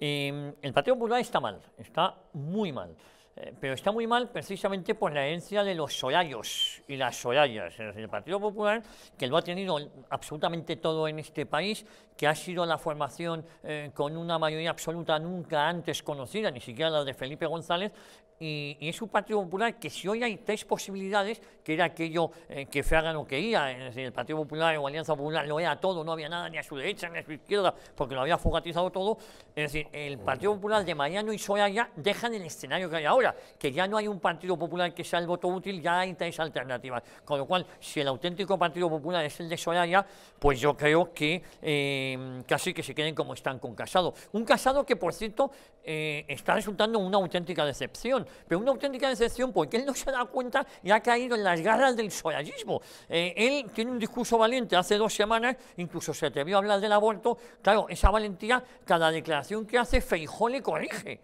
Em, el patio Popular está mal, está muy mal. Eh, pero está muy mal precisamente por la herencia de los horarios y las en El Partido Popular, que lo ha tenido absolutamente todo en este país, que ha sido la formación eh, con una mayoría absoluta nunca antes conocida, ni siquiera la de Felipe González, y, es un Partido Popular que si hoy hay tres posibilidades, que era aquello eh, que que Fraga lo que es decir, el Partido Popular o Alianza Popular lo era todo, no había nada ni a su derecha ni a su izquierda, porque lo había fogatizado todo, es decir, el Partido Popular de Mariano y Soraya dejan el escenario que hay ahora, que ya no hay un Partido Popular que sea el voto útil, ya hay tres alternativas. Con lo cual, si el auténtico Partido Popular es el de Soraya, pues yo creo que eh, casi que se queden como están con Casado. Un Casado que, por cierto, eh, está resultando una auténtica decepción, pero una auténtica decepción porque él no se da cuenta y ha caído en las garras del sorayismo. Eh, él tiene un discurso valiente, hace dos semanas incluso se atrevió a hablar del aborto, claro, esa valentía, cada declaración que hace Feijó le corrige.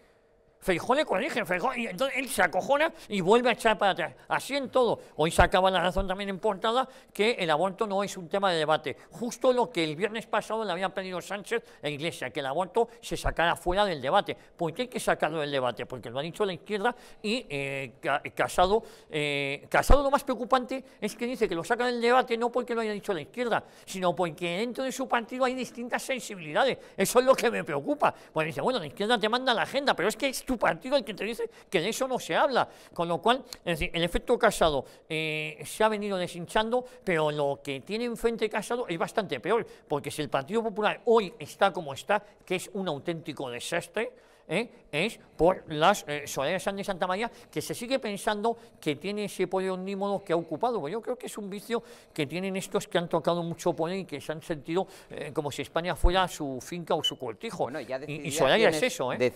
Feijó le corrige, Feijó, y entonces él se acojona y vuelve a echar para atrás. Así en todo. Hoy sacaba la razón también en portada que el aborto no es un tema de debate. Justo lo que el viernes pasado le habían pedido Sánchez e Iglesia, que el aborto se sacara fuera del debate. ¿Por qué hay que sacarlo del debate? Porque lo ha dicho la izquierda y eh, eh, Casado, eh, Casado lo más preocupante es que dice que lo saca del debate no porque lo haya dicho la izquierda, sino porque dentro de su partido hay distintas sensibilidades. Eso es lo que me preocupa. Pues dice, bueno, la izquierda te manda la agenda, pero es que tu partido el que te dice que de eso no se habla. Con lo cual, es decir, el efecto Casado eh, se ha venido deshinchando, pero lo que tiene enfrente Casado es bastante peor, porque si el Partido Popular hoy está como está, que es un auténtico desastre, ¿eh? es por las eh, Soledad Sánchez Santa María, que se sigue pensando que tiene ese poder onímodo que ha ocupado. Pues yo creo que es un vicio que tienen estos que han tocado mucho poder y que se han sentido eh, como si España fuera su finca o su cortijo. y, y es eso. ¿eh?